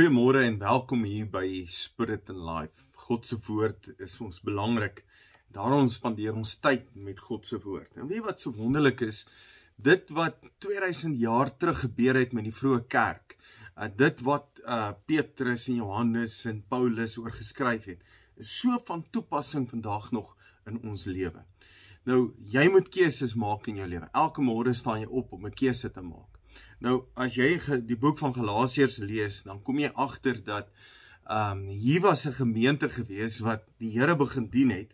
Goeiemôre en welkom hier by Spirit and Life. God se woord is ons belangrik. Daar ons spandeer ons tyd met God se woord. En weet wat so wonderlik is, dit wat 2000 jaar terug gebeur het met die vroeë kerk, uh, dit wat uh, Petrus en Johannes en Paulus oorgeskryf het, is so van toepassing vandag nog in ons lewe. Nou, jy moet keuses maak in jou lewe. Elke môre staan jy op om 'n keuse te maak. Nou as jy die boek van Galasiërs lees, dan kom jy agter dat ehm um, hier was 'n gemeente gewees wat die Here begin dien het,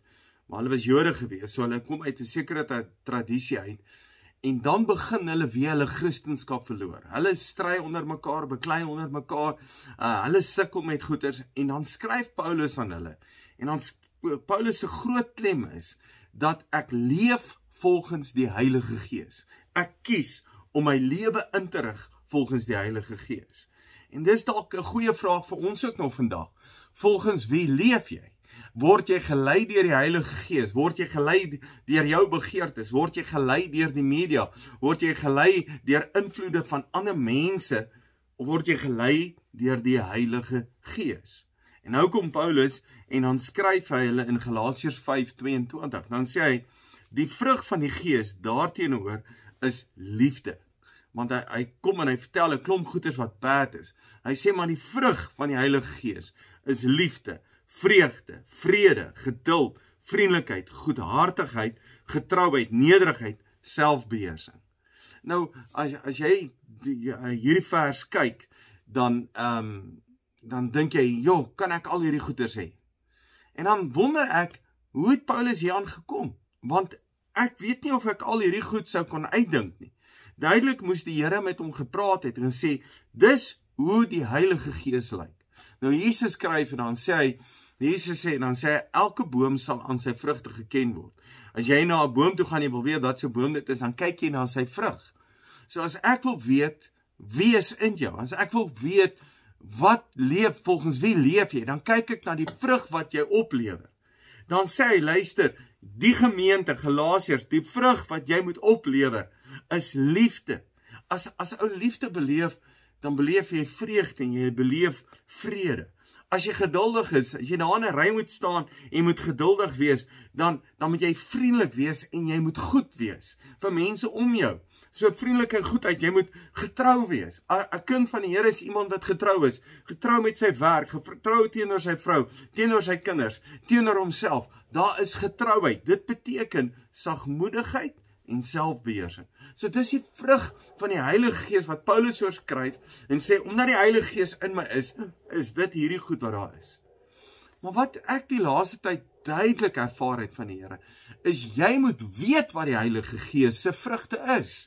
maar hulle was Jode gewees, so hulle kom uit 'n sekere tradisie uit en dan begin hulle weer hulle kristendom verloor. Hulle stry onder mekaar, beklei onder mekaar, uh, hulle sukkel met goeders en dan skryf Paulus aan hulle. En dan Paulus se groot klem is dat ek leef volgens die Heilige Gees. Ek kies om my lewe in te rig volgens die Heilige Gees. En dis dalk 'n goeie vraag vir ons ook nou vandag. Volgens wie leef jy? Word jy gelei deur die Heilige Gees? Word jy gelei deur jou begeertes? Word jy gelei deur die media? Word jy gelei deur invloede van ander mense of word jy gelei deur die Heilige Gees? En nou kom Paulus en dan skryf hy hulle in Galasiërs 5:22. Dan sê hy: "Die vrug van die Gees daarteenoor is liefde, want hy hy kom en hy vertel 'n klomp goeters wat bad is. Hy sê maar die vrug van die Heilige Gees is liefde, vreugde, vrede, geduld, vriendelikheid, goedhartigheid, getrouheid, nederigheid, selfbeheersing. Nou as as jy die, eh, hierdie vers kyk, dan ehm um, dan dink jy, "Jo, kan ek al hierdie goeters hê?" En dan wonder ek, hoe het Paulus hier aangekom? Want ek weet nie of ek al hierdie goed sou kon uitdink nie duidelik moes die Here met hom gepraat het en sê dis hoe die Heilige Gees lyk. Nou Jesus skryf en dan sê hy Jesus sê dan sê hy elke boom sal aan sy vrugte geken word. As jy na 'n boom toe gaan en jy wil weet wat se boom dit is, dan kyk jy na sy vrug. So as ek wil weet wie is in jou, as ek wil weet wat leef volgens wie leef jy, dan kyk ek na die vrug wat jy oplewer. Dan sê hy luister, die gemeente Galasiërs, die vrug wat jy moet oplewer is liefde. As as 'n ou liefde beleef, dan beleef jy vreugde en jy beleef vrede. As jy geduldig is, as jy na nou 'n ry moet staan en moet geduldig wees, dan dan moet jy vriendelik wees en jy moet goed wees vir mense om jou. So vriendelik en goedheid, jy moet getrou wees. 'n Kind van die Here is iemand wat getrou is, getrou met sy werk, getrou teenoor sy vrou, teenoor sy kinders, teenoor homself. Daar is getrouheid. Dit beteken sagmoedigheid, en selfbeheersing. So dis die vrug van die Heilige Gees wat Paulus oorskryf en sê omdat die Heilige Gees in my is, is dit hierdie goed wat daar is. Maar wat ek die laaste tyd duidelik ervaar het van die Here, is jy moet weet wat die Heilige Gees se vrugte is.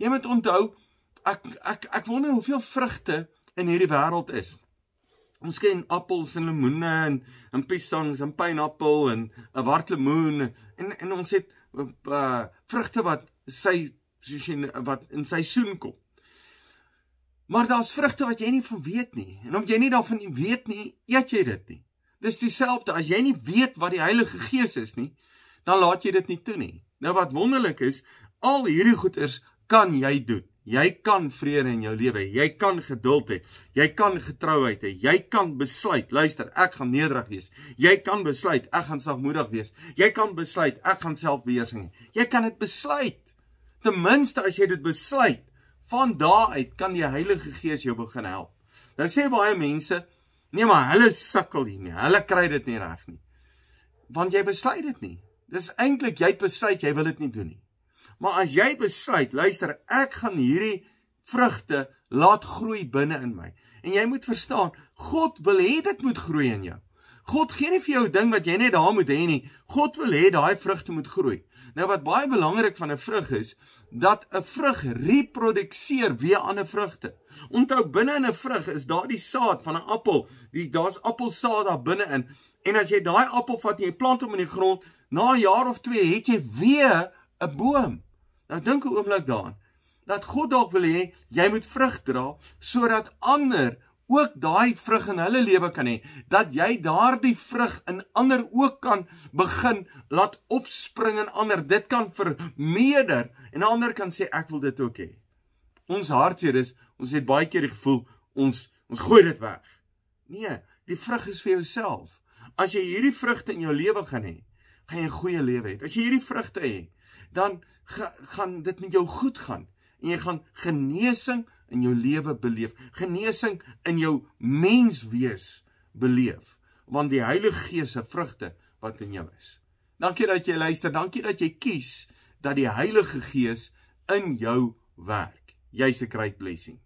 Jy moet onthou ek ek ek wonder hoeveel vrugte in hierdie wêreld is. Ons ken appels en lemoene en en pisangs en pineappel en 'n wartlemoen en en ons het uh, vrugte wat sy soos jy wat in seisoen kom. Maar daar's vrugte wat jy nie van weet nie en omdat jy nie daarvan weet nie, eet jy dit nie. Dis dieselfde as jy nie weet wat die Heilige Gees is nie, dan laat jy dit nie toe nie. Nou wat wonderlik is, al hierdie goeders kan jy doen. Jy kan vrede in jou lewe. Jy kan geduld hê. Jy kan getrouheid hê. Jy kan besluit, luister, ek gaan nederig wees. Jy kan besluit, ek gaan sagmoedig wees. Jy kan besluit, ek gaan selfbeheersing hê. Jy kan dit besluit. Ten minste as jy dit besluit, van daaruit kan die Heilige Gees jou begin help. Nou sê baie mense, nee maar hulle sukkel hier nie. Hulle kry dit nie reg nie. Want jy besluit dit nie. Dis eintlik jy het besluit jy wil dit nie doen nie. Maar as jy besluit, luister, ek gaan hierdie vrugte laat groei binne in my. En jy moet verstaan, God wil hê dit moet groei in jou. God gee nie vir jou 'n ding wat jy net daar moet hê nie. God wil hê daai vrugte moet groei. Nou wat baie belangrik van 'n vrug is, dat 'n vrug reproduseer weer ander vrugte. Onthou binne in 'n vrug is daardie saad van 'n appel. Die daar's appelsaad daar binne-in. En as jy daai appel vat en jy plant hom in die grond, na 'n jaar of 2 het jy weer 'n boom. Nou dink 'n oomblik daaraan dat God dalk wil hê jy moet vrug dra sodat ander ook daai vrug in hulle lewe kan hê, dat jy daardie vrug in ander ook kan begin laat opspring in ander. Dit kan vermeerder en ander kan sê ek wil dit ook hê. Ons hartseer is, ons het baie keer die gevoel ons ons gooi dit weg. Nee, die vrug is vir jouself. As jy hierdie vrugte in jou lewe gaan hê, gaan jy 'n goeie lewe hê. As jy hierdie vrugte het, dan ga, gaan dit met jou goed gaan en jy gaan genesing in jou lewe beleef, genesing in jou menswees beleef, want die Heilige Gees se vrugte wat in jou is. Dankie dat jy luister, dankie dat jy kies dat die Heilige Gees in jou werk. Jy's a great blessing.